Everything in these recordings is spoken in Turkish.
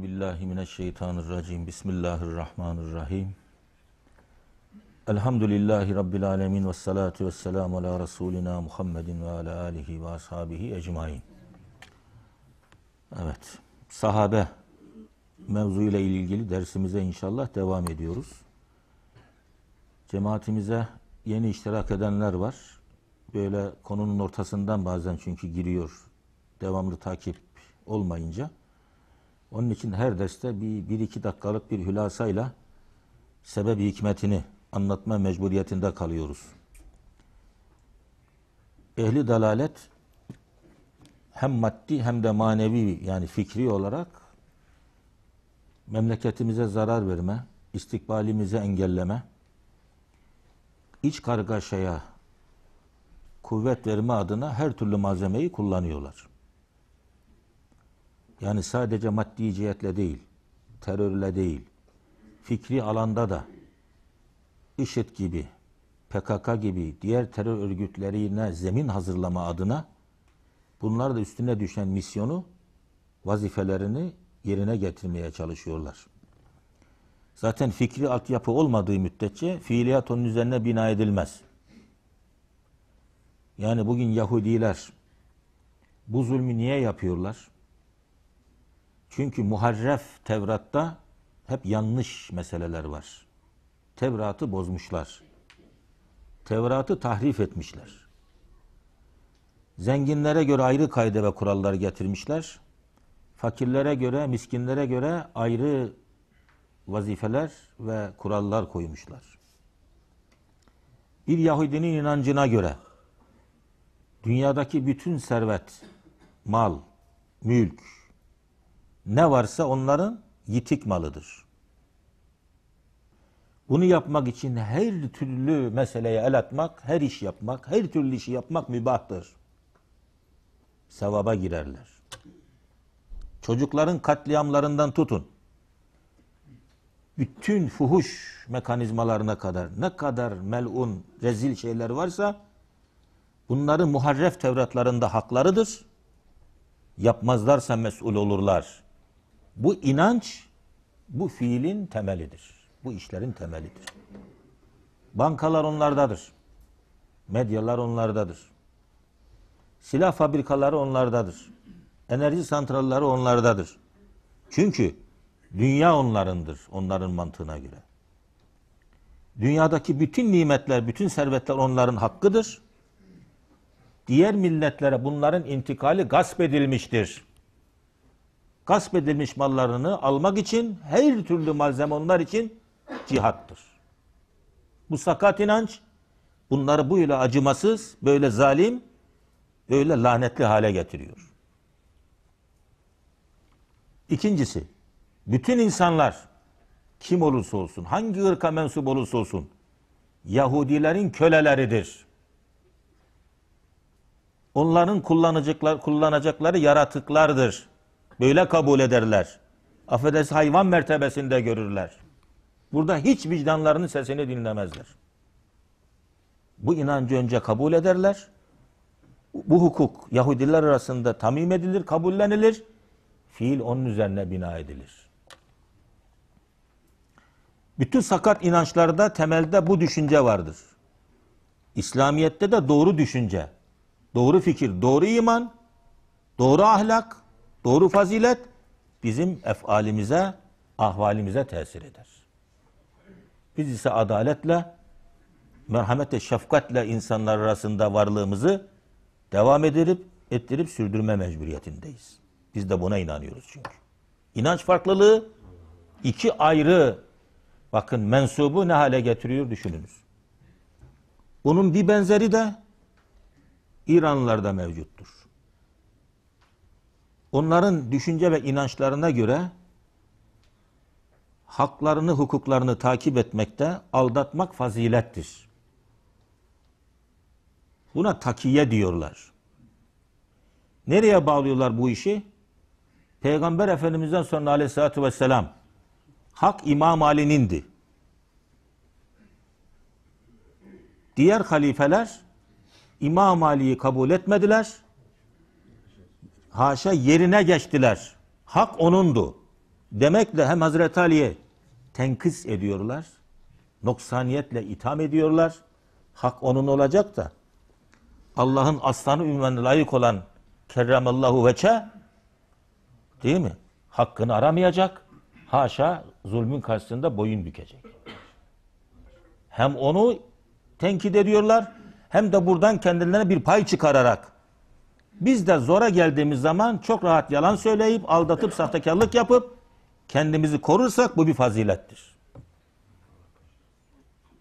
Euzu billahi mineşşeytanirracim. Bismillahirrahmanirrahim. Elhamdülillahi rabbil alamin ve salatu vesselamü ala resulina Muhammedin ve ala alihi ve ashabihi ecmaîn. Evet. Sahabe mevzuyla ilgili dersimize inşallah devam ediyoruz. Cemaatimize yeni iştirak edenler var. Böyle konunun ortasından bazen çünkü giriyor. Devamlı takip olmayınca onun için her derste bir, bir iki dakikalık bir hülasayla sebep hikmetini anlatma mecburiyetinde kalıyoruz. Ehli dalalet hem maddi hem de manevi yani fikri olarak memleketimize zarar verme, istikbalimizi engelleme, iç kargaşaya kuvvet verme adına her türlü malzemeyi kullanıyorlar. Yani sadece maddi cihetle değil, terörle değil, fikri alanda da IŞİD gibi, PKK gibi diğer terör örgütlerine zemin hazırlama adına bunlar da üstüne düşen misyonu, vazifelerini yerine getirmeye çalışıyorlar. Zaten fikri altyapı olmadığı müddetçe fiiliyat onun üzerine bina edilmez. Yani bugün Yahudiler bu zulmü niye yapıyorlar? Çünkü muharref Tevrat'ta hep yanlış meseleler var. Tevrat'ı bozmuşlar. Tevrat'ı tahrif etmişler. Zenginlere göre ayrı kayda ve kurallar getirmişler. Fakirlere göre, miskinlere göre ayrı vazifeler ve kurallar koymuşlar. Bir Yahudinin inancına göre dünyadaki bütün servet, mal, mülk, ne varsa onların yitik malıdır. Bunu yapmak için her türlü meseleye el atmak, her iş yapmak, her türlü işi yapmak mübahtır. Sevaba girerler. Çocukların katliamlarından tutun. Bütün fuhuş mekanizmalarına kadar ne kadar melun, rezil şeyler varsa bunların muharref tevratlarında haklarıdır. Yapmazlarsa mesul olurlar. Bu inanç bu fiilin temelidir. Bu işlerin temelidir. Bankalar onlardadır. Medyalar onlardadır. Silah fabrikaları onlardadır. Enerji santralları onlardadır. Çünkü dünya onlarındır onların mantığına göre. Dünyadaki bütün nimetler, bütün servetler onların hakkıdır. Diğer milletlere bunların intikali gasp edilmiştir gasp edilmiş mallarını almak için her türlü malzeme onlar için cihattır. Bu sakat inanç bunları bu acımasız, böyle zalim, böyle lanetli hale getiriyor. İkincisi, bütün insanlar kim olursa olsun, hangi ırka mensup olursa olsun Yahudilerin köleleridir. Onların kullanacaklar, kullanacakları yaratıklardır. Böyle kabul ederler. Affedersin hayvan mertebesinde görürler. Burada hiç vicdanlarının sesini dinlemezler. Bu inancı önce kabul ederler. Bu hukuk Yahudiler arasında tamim edilir, kabullenilir. Fiil onun üzerine bina edilir. Bütün sakat inançlarda temelde bu düşünce vardır. İslamiyet'te de doğru düşünce, doğru fikir, doğru iman, doğru ahlak, Doğru fazilet bizim efalimize, ahvalimize tesir eder. Biz ise adaletle, merhametle, şefkatle insanlar arasında varlığımızı devam edip, ettirip sürdürme mecburiyetindeyiz. Biz de buna inanıyoruz çünkü. İnanç farklılığı iki ayrı bakın mensubu ne hale getiriyor düşününüz. Bunun bir benzeri de İranlılarda mevcuttur onların düşünce ve inançlarına göre haklarını, hukuklarını takip etmekte aldatmak fazilettir. Buna takiye diyorlar. Nereye bağlıyorlar bu işi? Peygamber Efendimiz'den sonra aleyhissalatü vesselam hak İmam Ali'nindi. Diğer halifeler İmam Ali'yi kabul etmediler haşa yerine geçtiler. Hak onundu. Demekle hem Hazreti Ali'ye tenkıs ediyorlar. Noksaniyetle itham ediyorlar. Hak onun olacak da Allah'ın aslanı ünvanına layık olan kerramallahu veçe değil mi? Hakkını aramayacak. Haşa zulmün karşısında boyun bükecek. Hem onu tenkit ediyorlar hem de buradan kendilerine bir pay çıkararak biz de zora geldiğimiz zaman çok rahat yalan söyleyip, aldatıp, sahtekarlık yapıp kendimizi korursak bu bir fazilettir.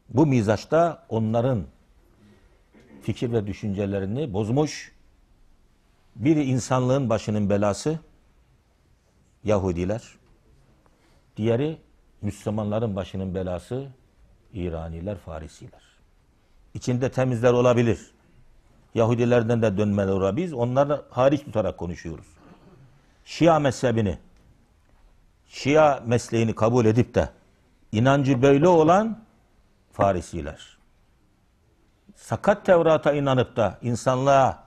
Bu mizaçta onların fikir ve düşüncelerini bozmuş. Biri insanlığın başının belası Yahudiler. Diğeri Müslümanların başının belası İraniler, Farisiler. İçinde temizler olabilir. Yahudilerden de dönmeler var. Biz onları hariç tutarak konuşuyoruz. Şia mezhebini, Şia mesleğini kabul edip de inancı böyle olan Farisiler. Sakat Tevrat'a inanıp da insanlığa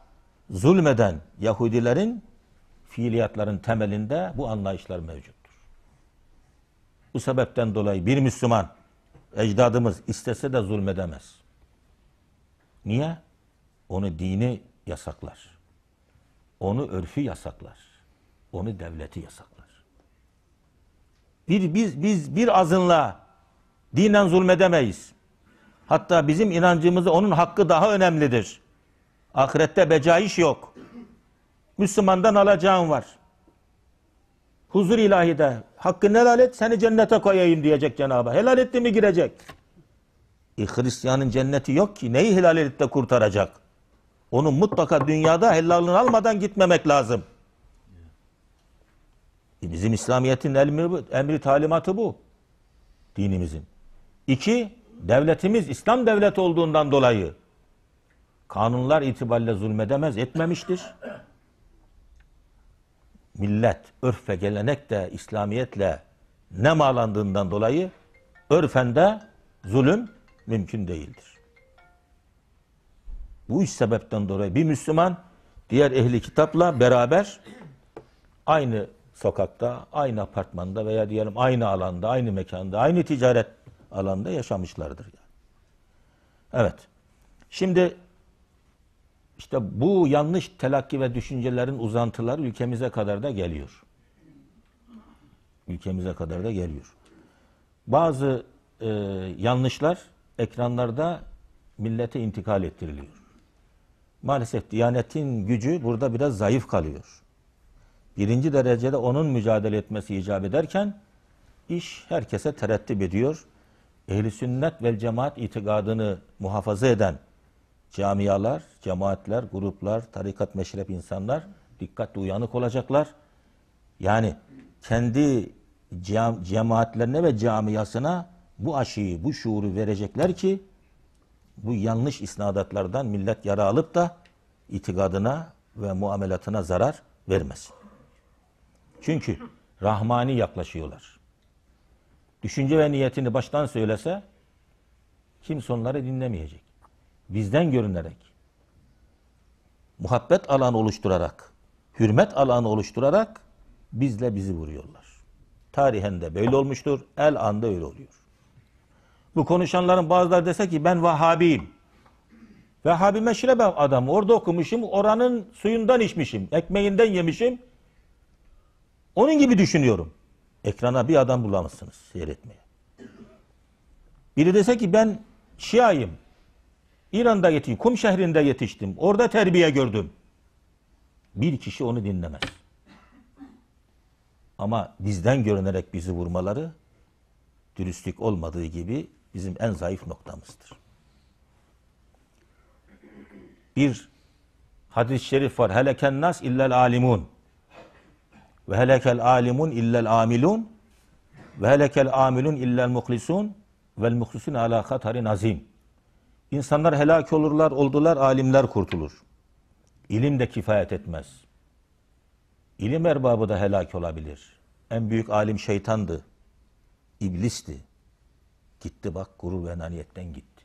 zulmeden Yahudilerin fiiliyatların temelinde bu anlayışlar mevcuttur. Bu sebepten dolayı bir Müslüman ecdadımız istese de zulmedemez. Niye? Onu dini yasaklar. Onu örfü yasaklar. Onu devleti yasaklar. Bir, biz, biz bir azınla dinen zulmedemeyiz. Hatta bizim inancımızı onun hakkı daha önemlidir. Ahirette becaiş yok. Müslümandan alacağın var. Huzur ilahide hakkını helal et seni cennete koyayım diyecek Cenab-ı Hak. Helal etti mi girecek. E, Hristiyanın cenneti yok ki neyi helal edip de kurtaracak? Onun mutlaka dünyada helalını almadan gitmemek lazım. E bizim İslamiyet'in emri, emri talimatı bu. Dinimizin. İki, devletimiz İslam devleti olduğundan dolayı kanunlar itibariyle zulmedemez, etmemiştir. Millet, örf ve gelenek de İslamiyetle nemalandığından dolayı örfende zulüm mümkün değildir. Bu üç sebepten dolayı bir Müslüman diğer ehli kitapla beraber aynı sokakta, aynı apartmanda veya diyelim aynı alanda, aynı mekanda, aynı ticaret alanda yaşamışlardır. Yani. Evet. Şimdi işte bu yanlış telakki ve düşüncelerin uzantıları ülkemize kadar da geliyor. Ülkemize kadar da geliyor. Bazı e, yanlışlar ekranlarda millete intikal ettiriliyor maalesef Diyanet'in gücü burada biraz zayıf kalıyor. Birinci derecede onun mücadele etmesi icap ederken iş herkese tereddüt ediyor. Ehli sünnet ve cemaat itikadını muhafaza eden camialar, cemaatler, gruplar, tarikat meşrep insanlar dikkatli uyanık olacaklar. Yani kendi cemaatlerine ve camiasına bu aşıyı, bu şuuru verecekler ki bu yanlış isnadatlardan millet yara alıp da itikadına ve muamelatına zarar vermez. Çünkü rahmani yaklaşıyorlar. Düşünce ve niyetini baştan söylese kimse onları dinlemeyecek. Bizden görünerek, muhabbet alanı oluşturarak, hürmet alanı oluşturarak bizle bizi vuruyorlar. Tarihen de böyle olmuştur, el anda öyle oluyor. Bu konuşanların bazıları dese ki ben Vahhabiyim. Vehhabi meşrebe adam. Orada okumuşum, oranın suyundan içmişim, ekmeğinden yemişim. Onun gibi düşünüyorum. Ekrana bir adam bulamazsınız seyretmeye. Biri dese ki ben Şia'yım. İran'da yetiştim, Kum şehrinde yetiştim. Orada terbiye gördüm. Bir kişi onu dinlemez. Ama bizden görünerek bizi vurmaları dürüstlük olmadığı gibi bizim en zayıf noktamızdır. Bir hadis-i şerif var. Heleken nas illel alimun. Ve helekel alimun illel amilun. Ve helekel amilun illel muhlisun. Vel muhlisun ala hatarin azim. İnsanlar helak olurlar, oldular, alimler kurtulur. İlim de kifayet etmez. İlim erbabı da helak olabilir. En büyük alim şeytandı, iblisti. Gitti bak gurur ve enaniyetten gitti.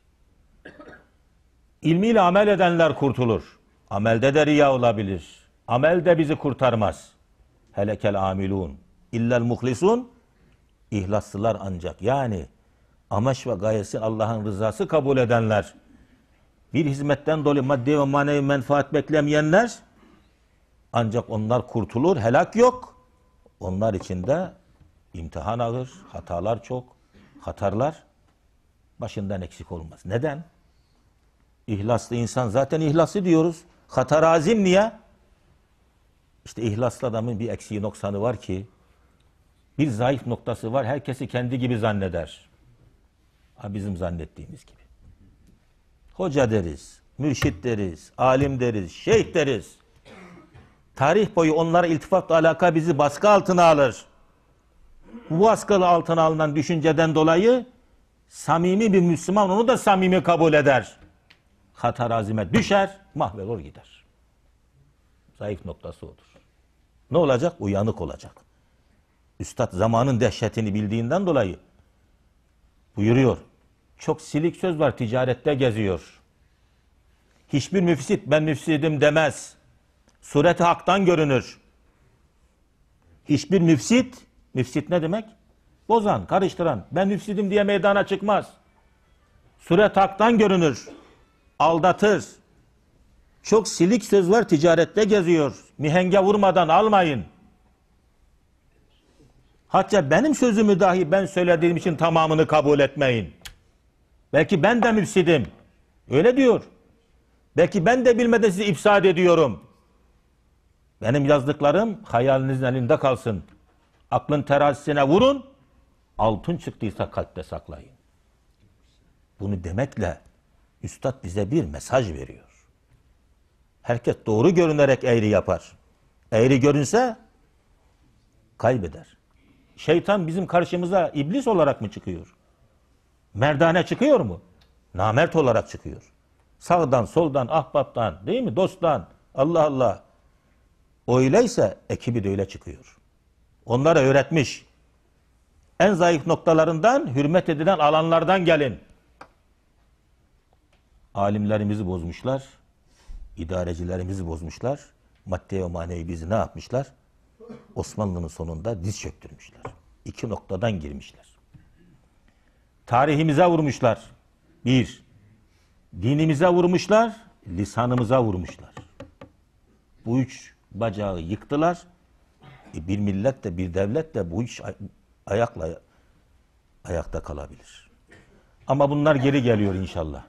İlmiyle amel edenler kurtulur. Amelde de riya olabilir. Amel de bizi kurtarmaz. Helekel amilun. İllel muhlisun. İhlaslılar ancak. Yani amaç ve gayesi Allah'ın rızası kabul edenler. Bir hizmetten dolayı maddi ve manevi menfaat beklemeyenler ancak onlar kurtulur. Helak yok. Onlar için de imtihan ağır, hatalar çok, hatarlar başından eksik olmaz. Neden? İhlaslı insan zaten ihlaslı diyoruz. Hatar azim niye? İşte ihlaslı adamın bir eksiği noksanı var ki bir zayıf noktası var. Herkesi kendi gibi zanneder. Ha, bizim zannettiğimiz gibi. Hoca deriz, mürşit deriz, alim deriz, şeyh deriz. Tarih boyu onlara iltifatla alaka bizi baskı altına alır. Bu baskılı altına alınan düşünceden dolayı Samimi bir Müslüman onu da samimi kabul eder. Hatar azime düşer, mahvolur gider. Zayıf noktası odur. Ne olacak? Uyanık olacak. Üstad zamanın dehşetini bildiğinden dolayı buyuruyor. Çok silik söz var ticarette geziyor. Hiçbir müfsit ben müfsidim demez. Sureti haktan görünür. Hiçbir müfsit, müfsit ne demek? bozan, karıştıran, ben müfsidim diye meydana çıkmaz. Süre taktan görünür, aldatır. Çok silik sözler ticarette geziyor. Mihenge vurmadan almayın. Hatta benim sözümü dahi ben söylediğim için tamamını kabul etmeyin. Belki ben de müfsidim. Öyle diyor. Belki ben de bilmeden sizi ifsad ediyorum. Benim yazdıklarım hayalinizin elinde kalsın. Aklın terazisine vurun. Altın çıktıysa kalpte saklayın. Bunu demekle üstad bize bir mesaj veriyor. Herkes doğru görünerek eğri yapar. Eğri görünse kaybeder. Şeytan bizim karşımıza iblis olarak mı çıkıyor? Merdane çıkıyor mu? Namert olarak çıkıyor. Sağdan, soldan, ahbaptan, değil mi? Dosttan. Allah Allah. Öyleyse ekibi de öyle çıkıyor. Onlara öğretmiş. En zayıf noktalarından, hürmet edilen alanlardan gelin. Alimlerimizi bozmuşlar. idarecilerimizi bozmuşlar. Madde ve manevi bizi ne yapmışlar? Osmanlı'nın sonunda diz çöktürmüşler. İki noktadan girmişler. Tarihimize vurmuşlar. Bir. Dinimize vurmuşlar. Lisanımıza vurmuşlar. Bu üç bacağı yıktılar. E bir millet de bir devlet de bu iş ayakla ayakta kalabilir. Ama bunlar geri geliyor inşallah.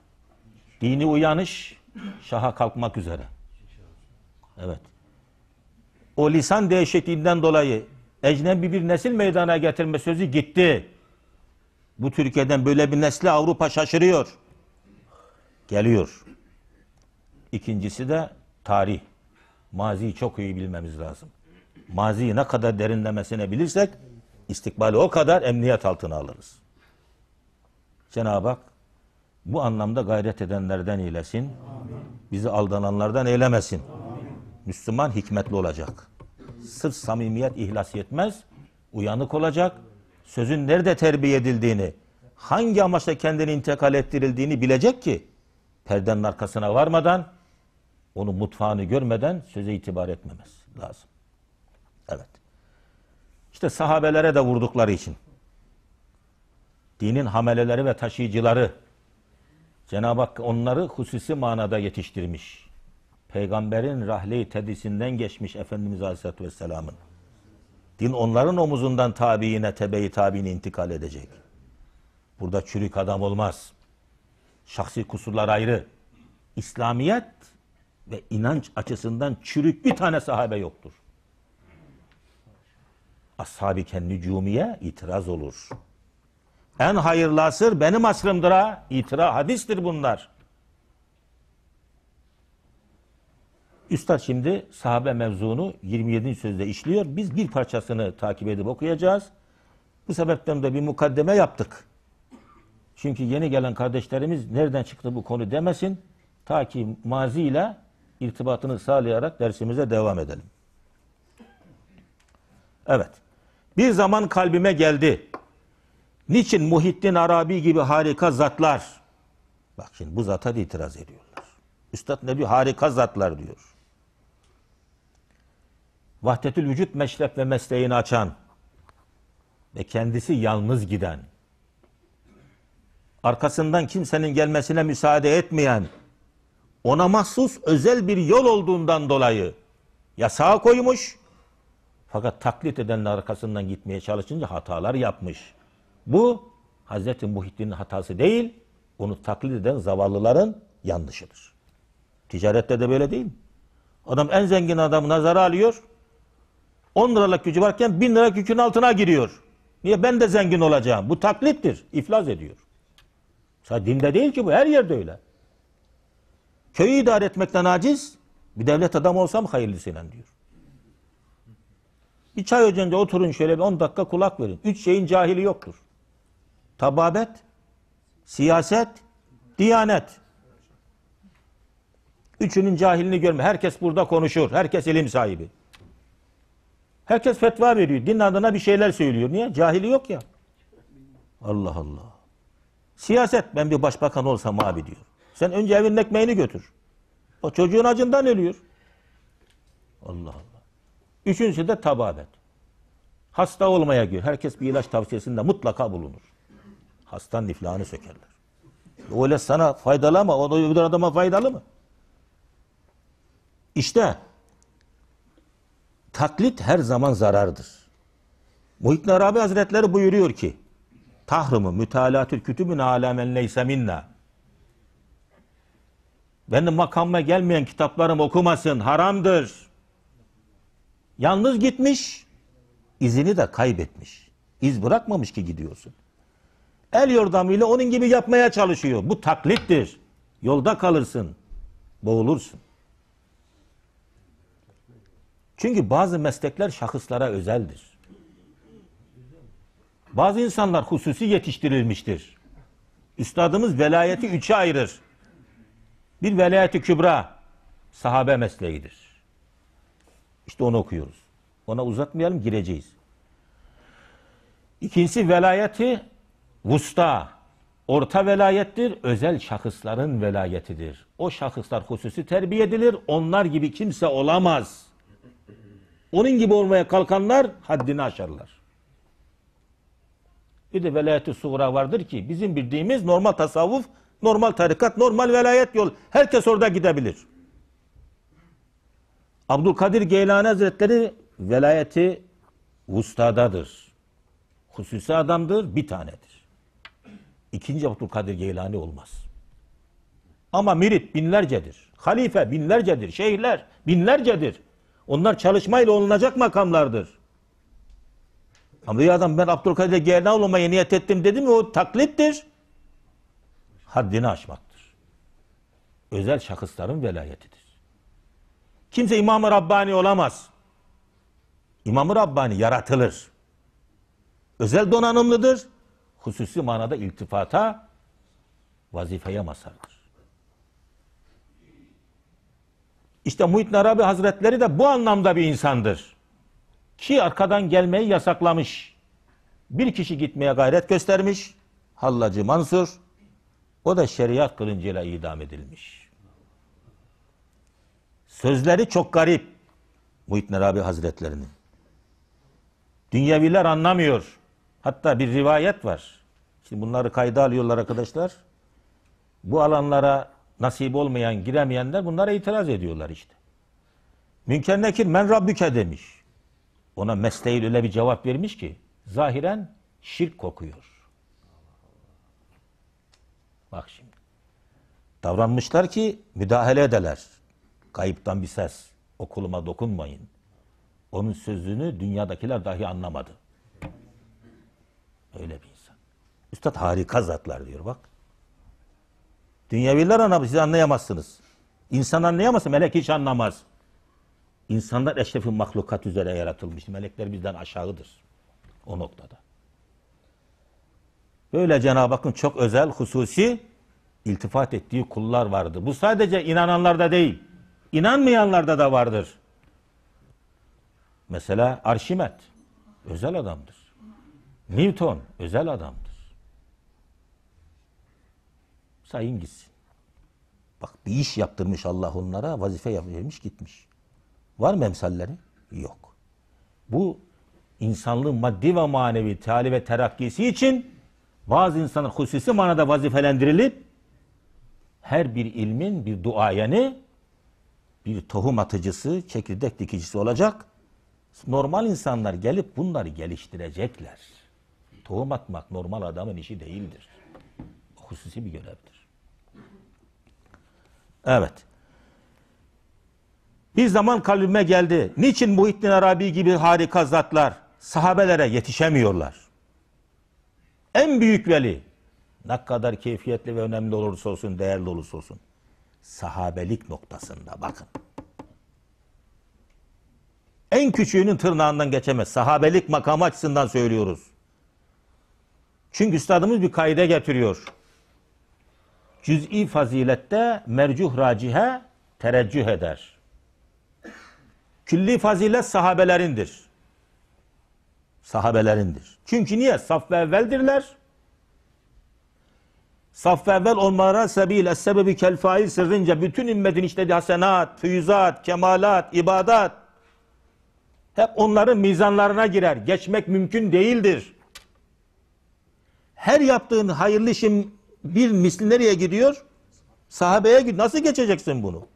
Dini uyanış şaha kalkmak üzere. Evet. O lisan değişikliğinden dolayı ecnebi bir nesil meydana getirme sözü gitti. Bu Türkiye'den böyle bir nesli Avrupa şaşırıyor. Geliyor. İkincisi de tarih. Maziyi çok iyi bilmemiz lazım. Maziyi ne kadar derinlemesine bilirsek istikbali o kadar emniyet altına alırız. Cenab-ı Hak bu anlamda gayret edenlerden eylesin. Amin. Bizi aldananlardan eylemesin. Amin. Müslüman hikmetli olacak. Sırf samimiyet ihlas yetmez. Uyanık olacak. Sözün nerede terbiye edildiğini, hangi amaçla kendini intikal ettirildiğini bilecek ki perdenin arkasına varmadan, onu mutfağını görmeden söze itibar etmemez lazım. Evet. İşte sahabelere de vurdukları için. Dinin hameleleri ve taşıyıcıları Cenab-ı Hak onları hususi manada yetiştirmiş. Peygamberin rahle tedisinden geçmiş Efendimiz Aleyhisselatü Vesselam'ın. Din onların omuzundan tabiine, tebe-i tabiine intikal edecek. Burada çürük adam olmaz. Şahsi kusurlar ayrı. İslamiyet ve inanç açısından çürük bir tane sahabe yoktur ashab-ı kennucumiye itiraz olur. En hayırlı asır benim asrımdır ha. İtira hadistir bunlar. Üstad şimdi sahabe mevzunu 27. sözde işliyor. Biz bir parçasını takip edip okuyacağız. Bu sebepten de bir mukaddeme yaptık. Çünkü yeni gelen kardeşlerimiz nereden çıktı bu konu demesin. Ta ki maziyle irtibatını sağlayarak dersimize devam edelim. Evet bir zaman kalbime geldi. Niçin Muhittin Arabi gibi harika zatlar? Bak şimdi bu zata da itiraz ediyorlar. Üstad ne diyor? Harika zatlar diyor. Vahdetül vücut meşrep ve mesleğini açan ve kendisi yalnız giden, arkasından kimsenin gelmesine müsaade etmeyen, ona mahsus özel bir yol olduğundan dolayı yasağa koymuş, fakat taklit edenin arkasından gitmeye çalışınca hatalar yapmış. Bu Hazreti Muhittin'in hatası değil, onu taklit eden zavallıların yanlışıdır. Ticarette de böyle değil mi? Adam en zengin adamı nazara alıyor. 10 liralık gücü varken 1000 lira yükün altına giriyor. Niye ben de zengin olacağım? Bu taklittir. İflas ediyor. Sadece dinde değil ki bu her yerde öyle. Köyü idare etmekten aciz bir devlet adamı olsam hayırlısıyla diyor. Bir çay ocağında oturun şöyle bir 10 dakika kulak verin. Üç şeyin cahili yoktur. Tababet, siyaset, diyanet. Üçünün cahilini görme. Herkes burada konuşur. Herkes ilim sahibi. Herkes fetva veriyor. Din adına bir şeyler söylüyor. Niye? Cahili yok ya. Allah Allah. Siyaset ben bir başbakan olsam abi diyor. Sen önce evin ekmeğini götür. O çocuğun acından ölüyor. Allah Allah. Üçüncüsü de tababet. Hasta olmaya gir. Herkes bir ilaç tavsiyesinde mutlaka bulunur. Hastan iflahını sökerler. Öyle sana faydalı ama o öbür adama faydalı mı? İşte taklit her zaman zarardır. Muhittin Arabi Hazretleri buyuruyor ki tahrımı mütalatül kütübün alamen neyse minna. Benim makamıma gelmeyen kitaplarım okumasın, haramdır. Yalnız gitmiş, izini de kaybetmiş. İz bırakmamış ki gidiyorsun. El yordamıyla onun gibi yapmaya çalışıyor. Bu taklittir. Yolda kalırsın, boğulursun. Çünkü bazı meslekler şahıslara özeldir. Bazı insanlar hususi yetiştirilmiştir. Üstadımız velayeti üçe ayırır. Bir velayeti kübra sahabe mesleğidir. İşte onu okuyoruz. Ona uzatmayalım gireceğiz. İkincisi velayeti vusta. Orta velayettir, özel şahısların velayetidir. O şahıslar hususi terbiye edilir, onlar gibi kimse olamaz. Onun gibi olmaya kalkanlar haddini aşarlar. Bir de velayeti suğra vardır ki bizim bildiğimiz normal tasavvuf, normal tarikat, normal velayet yol. Herkes orada gidebilir. Abdülkadir Geylani Hazretleri velayeti vustadadır. Hususi adamdır, bir tanedir. İkinci Abdülkadir Geylani olmaz. Ama mirit binlercedir. Halife binlercedir. Şeyhler binlercedir. Onlar çalışmayla olunacak makamlardır. Ama bir adam ben Abdülkadir Geylani olmaya niyet ettim dedi mi o taklittir. Haddini aşmaktır. Özel şahısların velayetidir. Kimse İmam-ı Rabbani olamaz. İmam-ı Rabbani yaratılır. Özel donanımlıdır. Hususi manada iltifata, vazifeye masardır. İşte Muhittin Arabi Hazretleri de bu anlamda bir insandır. Ki arkadan gelmeyi yasaklamış. Bir kişi gitmeye gayret göstermiş. Hallacı Mansur. O da şeriat kılıncıyla idam edilmiş. Sözleri çok garip. Muhittin Arabi Hazretlerinin. Dünyeviler anlamıyor. Hatta bir rivayet var. Şimdi bunları kayda alıyorlar arkadaşlar. Bu alanlara nasip olmayan, giremeyenler bunlara itiraz ediyorlar işte. Münker Nekir men rabbüke demiş. Ona mesleğil öyle bir cevap vermiş ki zahiren şirk kokuyor. Bak şimdi. Davranmışlar ki müdahale edeler. Kayıptan bir ses. Okuluma dokunmayın. Onun sözünü dünyadakiler dahi anlamadı. Öyle bir insan. Üstad harika zatlar diyor bak. Dünyeviler anlamı siz anlayamazsınız. İnsan anlayamazsa melek hiç anlamaz. İnsanlar eşrefi mahlukat üzere yaratılmış. Melekler bizden aşağıdır. O noktada. Böyle Cenab-ı Hakk'ın çok özel, hususi iltifat ettiği kullar vardı. Bu sadece inananlarda değil. İnanmayanlarda da vardır. Mesela Arşimet özel adamdır. Newton özel adamdır. Sayın gitsin. Bak bir iş yaptırmış Allah onlara, vazife yapmış gitmiş. Var mı emsalleri? Yok. Bu insanlığın maddi ve manevi tali ve terakkisi için bazı insanlar hususi manada vazifelendirilip her bir ilmin bir duayeni bir tohum atıcısı, çekirdek dikicisi olacak. Normal insanlar gelip bunları geliştirecekler. Tohum atmak normal adamın işi değildir. Hususi bir görevdir. Evet. Bir zaman kalbime geldi. Niçin Muhittin Arabi gibi harika zatlar sahabelere yetişemiyorlar? En büyük veli ne kadar keyfiyetli ve önemli olursa olsun, değerli olursa olsun sahabelik noktasında bakın. En küçüğünün tırnağından geçemez. Sahabelik makamı açısından söylüyoruz. Çünkü üstadımız bir kayda getiriyor. Cüz'i fazilette mercuh racihe tereccüh eder. Külli fazilet sahabelerindir. Sahabelerindir. Çünkü niye? Saf ve evveldirler. Saff onlara sebil sebebi kel fail sırrınca bütün ümmetin işlediği hasenat, füyüzat, kemalat, ibadat hep onların mizanlarına girer. Geçmek mümkün değildir. Her yaptığın hayırlı işin bir misli nereye gidiyor? Sahabeye gidiyor. Nasıl geçeceksin bunu?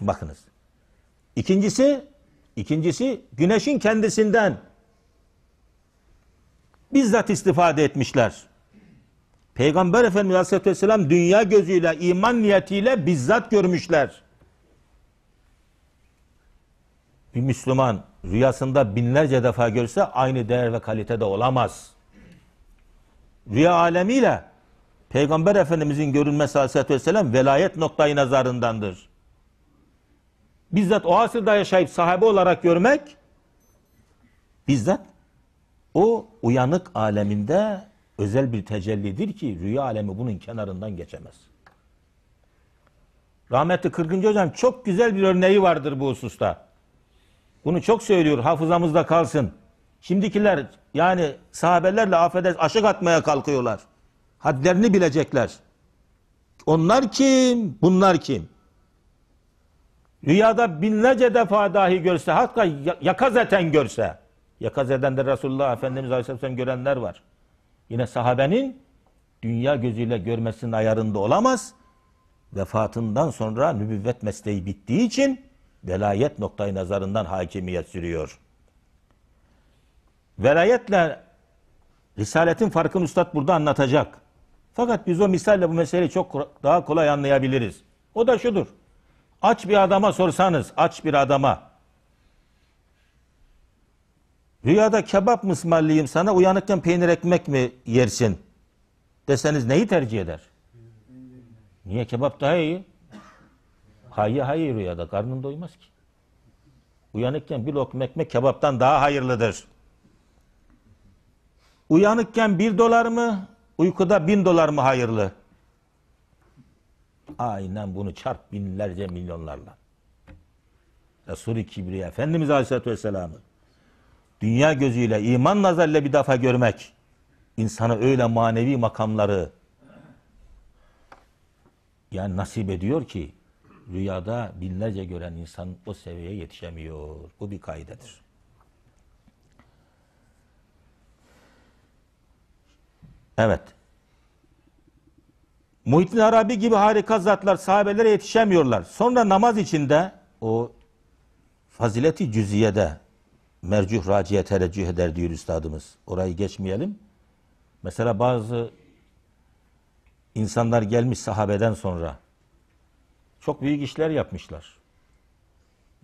Bakınız. İkincisi, ikincisi güneşin kendisinden bizzat istifade etmişler. Peygamber Efendimiz Aleyhisselatü Vesselam dünya gözüyle, iman niyetiyle bizzat görmüşler. Bir Müslüman rüyasında binlerce defa görse aynı değer ve kalitede olamaz. Rüya alemiyle Peygamber Efendimizin görünmesi Aleyhisselatü Vesselam velayet noktayı nazarındandır. Bizzat o asırda yaşayıp sahabe olarak görmek bizzat o uyanık aleminde özel bir tecellidir ki rüya alemi bunun kenarından geçemez. Rahmetli Kırgıncı Hocam çok güzel bir örneği vardır bu hususta. Bunu çok söylüyor hafızamızda kalsın. Şimdikiler yani sahabelerle affedersin aşık atmaya kalkıyorlar. Hadlerini bilecekler. Onlar kim? Bunlar kim? Rüyada binlerce defa dahi görse, hatta yaka zaten görse, Yakaz eden de Resulullah Efendimiz Aleyhisselam görenler var. Yine sahabenin dünya gözüyle görmesinin ayarında olamaz. Vefatından sonra nübüvvet mesleği bittiği için velayet noktayı nazarından hakimiyet sürüyor. Velayetle risaletin farkını üstad burada anlatacak. Fakat biz o misalle bu meseleyi çok daha kolay anlayabiliriz. O da şudur. Aç bir adama sorsanız, aç bir adama Rüyada kebap mı ısmarlayayım sana uyanıkken peynir ekmek mi yersin deseniz neyi tercih eder? Niye kebap daha iyi? Hayır hayır rüyada karnın doymaz ki. Uyanıkken bir lokma ekmek kebaptan daha hayırlıdır. Uyanıkken bir dolar mı, uykuda bin dolar mı hayırlı? Aynen bunu çarp binlerce milyonlarla. Resul-i Kibriya Efendimiz Aleyhisselatü Vesselam'ı dünya gözüyle, iman nazarıyla bir defa görmek insana öyle manevi makamları yani nasip ediyor ki rüyada binlerce gören insan o seviyeye yetişemiyor. Bu bir kaydedir. Evet. Muhittin Arabi gibi harika zatlar sahabelere yetişemiyorlar. Sonra namaz içinde o fazileti cüziyede mercuh raciye tereccüh eder diyor üstadımız. Orayı geçmeyelim. Mesela bazı insanlar gelmiş sahabeden sonra çok büyük işler yapmışlar.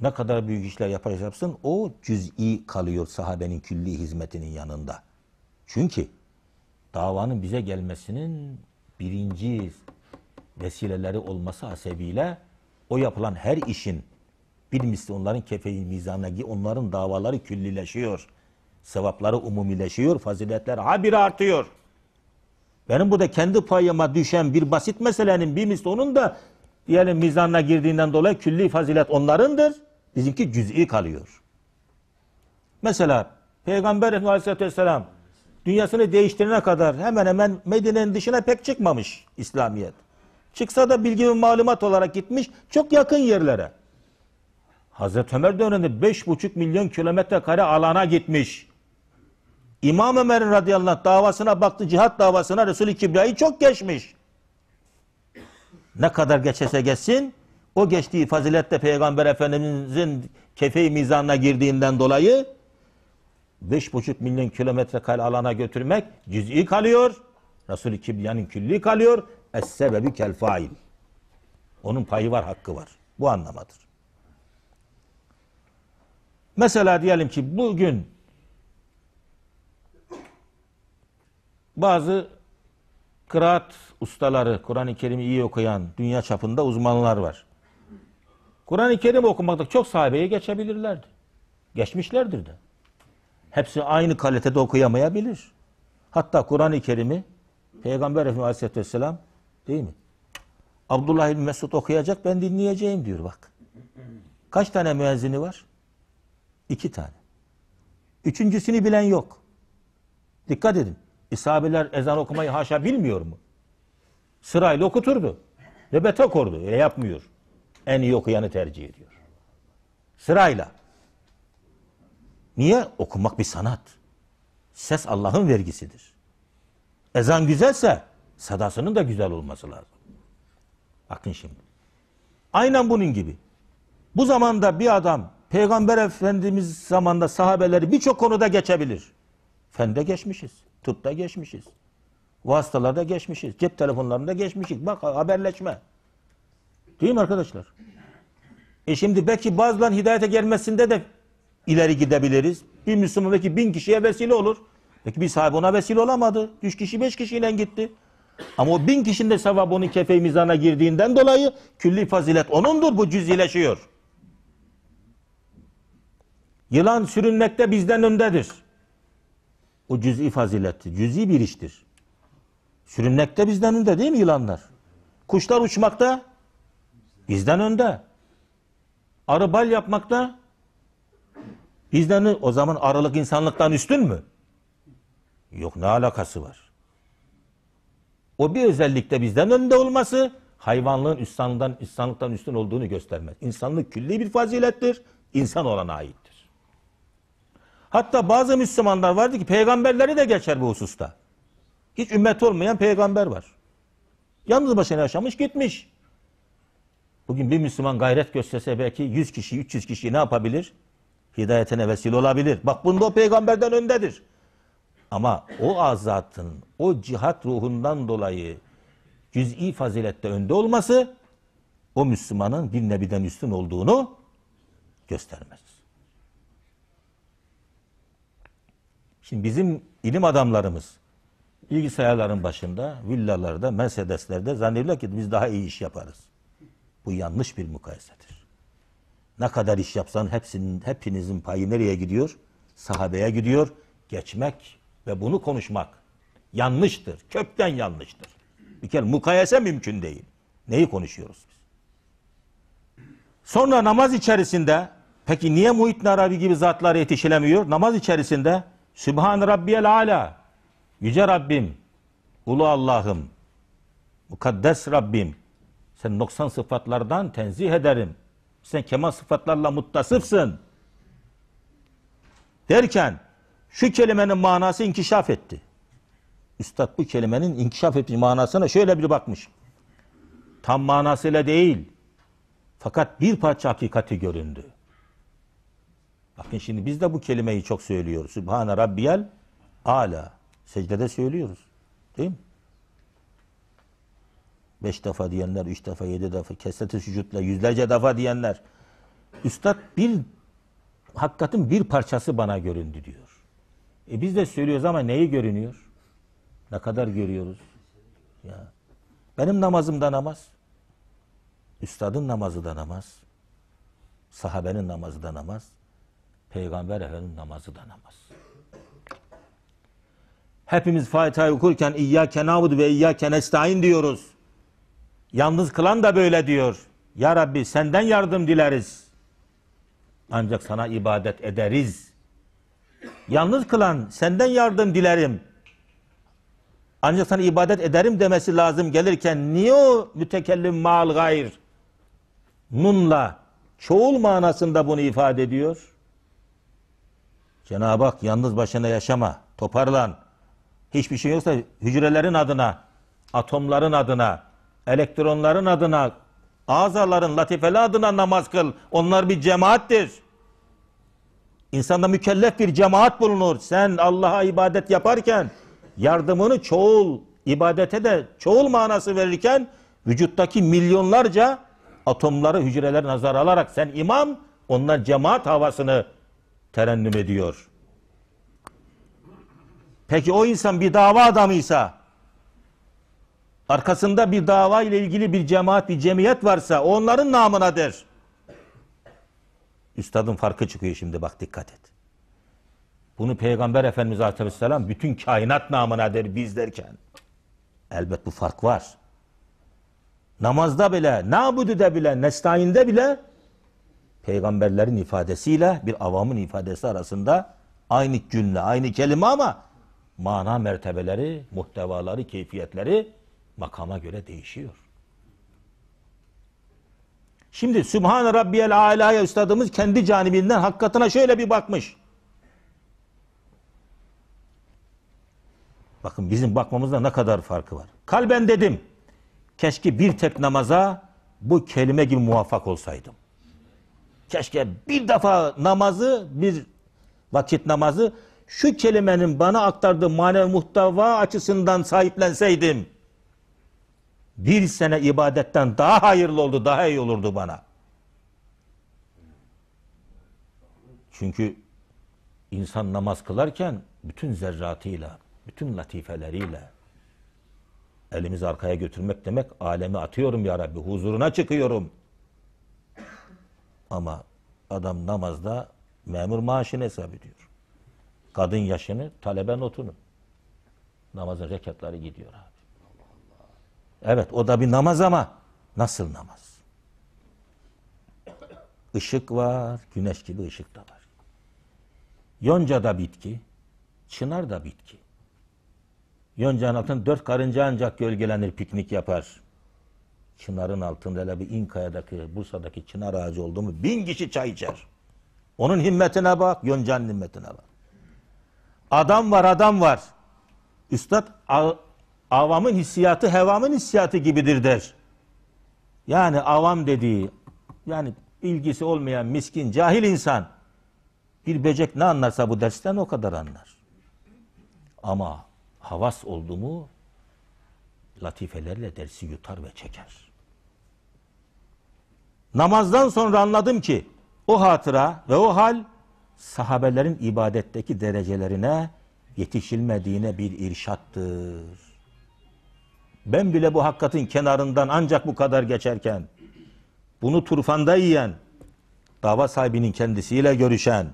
Ne kadar büyük işler yapar yapsın o cüz'i kalıyor sahabenin külli hizmetinin yanında. Çünkü davanın bize gelmesinin birinci vesileleri olması hasebiyle o yapılan her işin bir misli onların kefeyi mizanına onların davaları küllileşiyor. Sevapları umumileşiyor. Faziletler habire artıyor. Benim burada kendi payıma düşen bir basit meselenin bir misli onun da diyelim mizanına girdiğinden dolayı külli fazilet onlarındır. Bizimki cüz'i kalıyor. Mesela Peygamber Efendimiz Aleyhisselatü Vesselam dünyasını değiştirene kadar hemen hemen Medine'nin dışına pek çıkmamış İslamiyet. Çıksa da bilgi ve malumat olarak gitmiş çok yakın yerlere. Hazreti Ömer döneminde 5,5 milyon kilometre kare alana gitmiş. İmam Ömer'in radıyallahu anh davasına baktı, cihat davasına Resul-i Kibriya'yı çok geçmiş. Ne kadar geçese geçsin, o geçtiği fazilette Peygamber Efendimizin kefeyi mizanına girdiğinden dolayı 5,5 milyon kilometre kare alana götürmek cüz'i kalıyor. Resul-i Kibriya'nın külli kalıyor. Es sebebi kel fail. Onun payı var, hakkı var. Bu anlamadır. Mesela diyelim ki bugün bazı kıraat ustaları, Kur'an-ı Kerim'i iyi okuyan dünya çapında uzmanlar var. Kur'an-ı Kerim okumakta çok sahabeye geçebilirlerdi. Geçmişlerdir de. Hepsi aynı kalitede okuyamayabilir. Hatta Kur'an-ı Kerim'i Peygamber Efendimiz Aleyhisselatü Vesselam değil mi? Abdullah bin Mesud okuyacak ben dinleyeceğim diyor bak. Kaç tane müezzini var? İki tane. Üçüncüsünü bilen yok. Dikkat edin. İsabeler ezan okumayı haşa bilmiyor mu? Sırayla okuturdu. beta kordu. Öyle yapmıyor. En iyi okuyanı tercih ediyor. Sırayla. Niye? Okumak bir sanat. Ses Allah'ın vergisidir. Ezan güzelse sadasının da güzel olması lazım. Bakın şimdi. Aynen bunun gibi. Bu zamanda bir adam Peygamber Efendimiz zamanında sahabeleri birçok konuda geçebilir. Fende geçmişiz, tıpta geçmişiz, vasıtalarda geçmişiz, cep telefonlarında geçmişiz. Bak haberleşme. Değil mi arkadaşlar? E şimdi belki bazıların hidayete gelmesinde de ileri gidebiliriz. Bir Müslüman belki bin kişiye vesile olur. Belki bir sahibi ona vesile olamadı. Üç kişi beş kişiyle gitti. Ama o bin kişinin de sevabı onun kefe mizana girdiğinden dolayı külli fazilet onundur. Bu cüzileşiyor. Yılan sürünmekte bizden öndedir. O cüz'i fazilettir. Cüz'i bir iştir. Sürünmekte bizden önde değil mi yılanlar? Kuşlar uçmakta bizden önde. Arı bal yapmakta bizden o zaman aralık insanlıktan üstün mü? Yok ne alakası var? O bir özellikle bizden önde olması hayvanlığın insanlıktan, insanlıktan üstün olduğunu göstermez. İnsanlık külli bir fazilettir. İnsan olana ait. Hatta bazı Müslümanlar vardı ki peygamberleri de geçer bu hususta. Hiç ümmet olmayan peygamber var. Yalnız başına yaşamış gitmiş. Bugün bir Müslüman gayret gösterse belki 100 kişi, 300 kişi ne yapabilir? Hidayetine vesile olabilir. Bak bunda o peygamberden öndedir. Ama o azatın, o cihat ruhundan dolayı cüz'i fazilette önde olması o Müslümanın bir nebiden üstün olduğunu göstermez. Şimdi bizim ilim adamlarımız bilgisayarların başında, villalarda, Mercedeslerde zannediyorlar ki biz daha iyi iş yaparız. Bu yanlış bir mukayesedir. Ne kadar iş yapsan hepsinin, hepinizin payı nereye gidiyor? Sahabeye gidiyor. Geçmek ve bunu konuşmak yanlıştır. Kökten yanlıştır. Bir kere mukayese mümkün değil. Neyi konuşuyoruz biz? Sonra namaz içerisinde peki niye Muhittin Arabi gibi zatlar yetişilemiyor? Namaz içerisinde Sübhan Rabbiyel Ala. Yüce Rabbim. Ulu Allah'ım. Mukaddes Rabbim. Sen noksan sıfatlardan tenzih ederim. Sen kemal sıfatlarla muttasıfsın. Derken şu kelimenin manası inkişaf etti. Üstad bu kelimenin inkişaf etmiş manasına şöyle bir bakmış. Tam manasıyla değil. Fakat bir parça hakikati göründü. Bakın şimdi biz de bu kelimeyi çok söylüyoruz. Sübhane Rabbiyel Ala. Secdede söylüyoruz. Değil mi? Beş defa diyenler, üç defa, yedi defa, kesreti sücutla, yüzlerce defa diyenler. Üstad bir hakikatin bir parçası bana göründü diyor. E biz de söylüyoruz ama neyi görünüyor? Ne kadar görüyoruz? Ya. Benim namazım da namaz. Üstadın namazı da namaz. Sahabenin namazı da namaz. Peygamber Efendimiz namazı da namaz. Hepimiz Fatiha'yı okurken İyyâke nâbudu ve İyyâke nestaîn diyoruz. Yalnız kılan da böyle diyor. Ya Rabbi senden yardım dileriz. Ancak sana ibadet ederiz. Yalnız kılan senden yardım dilerim. Ancak sana ibadet ederim demesi lazım gelirken niye o mütekellim mal gayr? Nunla çoğul manasında bunu ifade ediyor. Cenab-ı Hak yalnız başına yaşama, toparlan. Hiçbir şey yoksa hücrelerin adına, atomların adına, elektronların adına, azaların, latifeli adına namaz kıl. Onlar bir cemaattir. İnsanda mükellef bir cemaat bulunur. Sen Allah'a ibadet yaparken yardımını çoğul, ibadete de çoğul manası verirken vücuttaki milyonlarca atomları hücreleri nazar alarak sen imam onlar cemaat havasını terennüm ediyor. Peki o insan bir dava adamıysa, arkasında bir dava ile ilgili bir cemaat, bir cemiyet varsa onların namına der. Üstadın farkı çıkıyor şimdi bak dikkat et. Bunu Peygamber Efendimiz Aleyhisselam bütün kainat namına der biz derken. Elbet bu fark var. Namazda bile, nabudu de bile, nestainde bile peygamberlerin ifadesiyle bir avamın ifadesi arasında aynı cümle, aynı kelime ama mana mertebeleri, muhtevaları, keyfiyetleri makama göre değişiyor. Şimdi Sübhane Rabbiyel Ala'ya üstadımız kendi canibinden hakikatına şöyle bir bakmış. Bakın bizim bakmamızda ne kadar farkı var. Kalben dedim. Keşke bir tek namaza bu kelime gibi muvaffak olsaydım. Keşke bir defa namazı, bir vakit namazı şu kelimenin bana aktardığı manevi muhteva açısından sahiplenseydim bir sene ibadetten daha hayırlı oldu, daha iyi olurdu bana. Çünkü insan namaz kılarken bütün zerratıyla, bütün latifeleriyle elimizi arkaya götürmek demek alemi atıyorum ya Rabbi, huzuruna çıkıyorum.'' Ama adam namazda memur maaşını hesap ediyor. Kadın yaşını, talebe notunu. Namazın rekatları gidiyor abi. Evet o da bir namaz ama nasıl namaz? Işık var, güneş gibi ışık da var. Yonca da bitki, çınar da bitki. Yonca'nın altında dört karınca ancak gölgelenir, piknik yapar. Çınarın altında hele bir İnkaya'daki, Bursa'daki çınar ağacı oldu mu bin kişi çay içer. Onun himmetine bak, Yoncan'ın himmetine bak. Adam var, adam var. Üstad avamın hissiyatı, hevamın hissiyatı gibidir der. Yani avam dediği, yani ilgisi olmayan miskin, cahil insan. Bir böcek ne anlarsa bu dersten o kadar anlar. Ama havas oldu mu latifelerle dersi yutar ve çeker. Namazdan sonra anladım ki o hatıra ve o hal sahabelerin ibadetteki derecelerine yetişilmediğine bir irşattır. Ben bile bu hakikatin kenarından ancak bu kadar geçerken, bunu turfanda yiyen, dava sahibinin kendisiyle görüşen,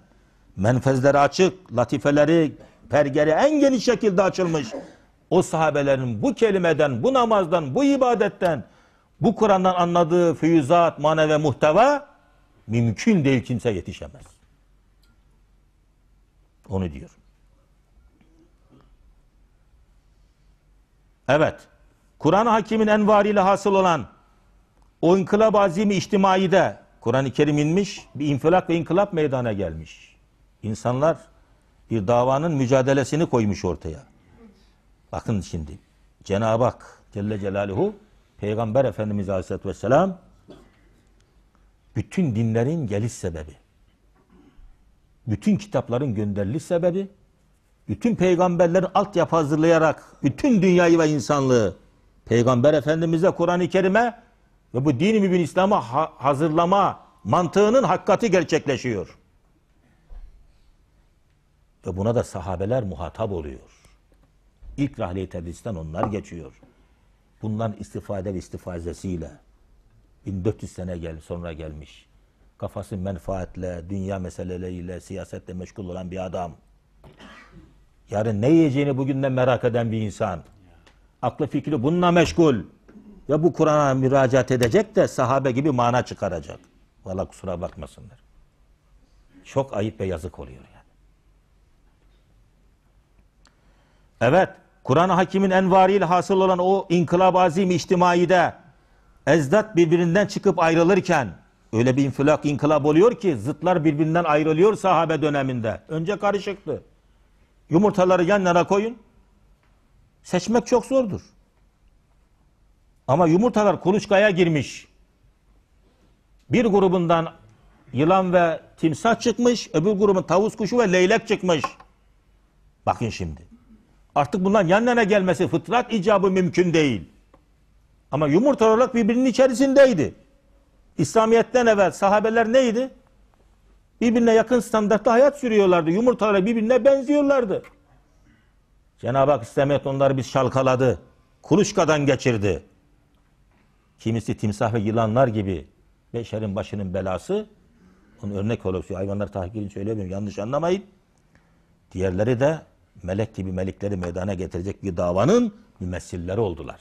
menfezleri açık, latifeleri, pergeri en geniş şekilde açılmış o sahabelerin bu kelimeden, bu namazdan, bu ibadetten, bu Kur'an'dan anladığı füyüzat, mana ve muhteva mümkün değil kimse yetişemez. Onu diyor. Evet. Kur'an-ı Hakim'in envariyle hasıl olan o inkılap azimi içtimaide Kur'an-ı Kerim inmiş, bir infilak ve inkılap meydana gelmiş. İnsanlar bir davanın mücadelesini koymuş ortaya. Bakın şimdi. Cenab-ı Hak Celle Celaluhu Peygamber Efendimiz Aleyhisselatü Vesselam bütün dinlerin geliş sebebi, bütün kitapların gönderiliş sebebi, bütün peygamberlerin altyapı hazırlayarak bütün dünyayı ve insanlığı Peygamber Efendimiz'e Kur'an-ı Kerim'e ve bu dini mübin İslam'a hazırlama mantığının hakikati gerçekleşiyor. Ve buna da sahabeler muhatap oluyor. İlk rahle tedristen onlar geçiyor. Bundan istifade ve istifazesiyle 1400 sene gel, sonra gelmiş. Kafası menfaatle, dünya meseleleriyle, siyasetle meşgul olan bir adam. Yarın ne yiyeceğini bugünden merak eden bir insan. Aklı fikri bununla meşgul. ya bu Kur'an'a müracaat edecek de sahabe gibi mana çıkaracak. Valla kusura bakmasınlar. Çok ayıp ve yazık oluyor yani. Evet. Kur'an-ı Hakim'in envariyle hasıl olan o inkılab azim içtimaide ezdat birbirinden çıkıp ayrılırken öyle bir infilak inkılap oluyor ki zıtlar birbirinden ayrılıyor sahabe döneminde. Önce karışıktı. Yumurtaları yan yana koyun. Seçmek çok zordur. Ama yumurtalar kuluçkaya girmiş. Bir grubundan yılan ve timsah çıkmış, öbür grubun tavus kuşu ve leylek çıkmış. Bakın şimdi. Artık bundan yan yana gelmesi fıtrat icabı mümkün değil. Ama yumurta olarak birbirinin içerisindeydi. İslamiyet'ten evvel sahabeler neydi? Birbirine yakın standartta hayat sürüyorlardı. Yumurtalara birbirine benziyorlardı. Cenab-ı Hak İslamiyet onları bir şalkaladı. Kuluçkadan geçirdi. Kimisi timsah ve yılanlar gibi beşerin başının belası. Onun örnek oluyor. Hayvanlar tahkir için söylemiyorum. Yanlış anlamayın. Diğerleri de melek gibi melekleri meydana getirecek bir davanın mümessilleri oldular.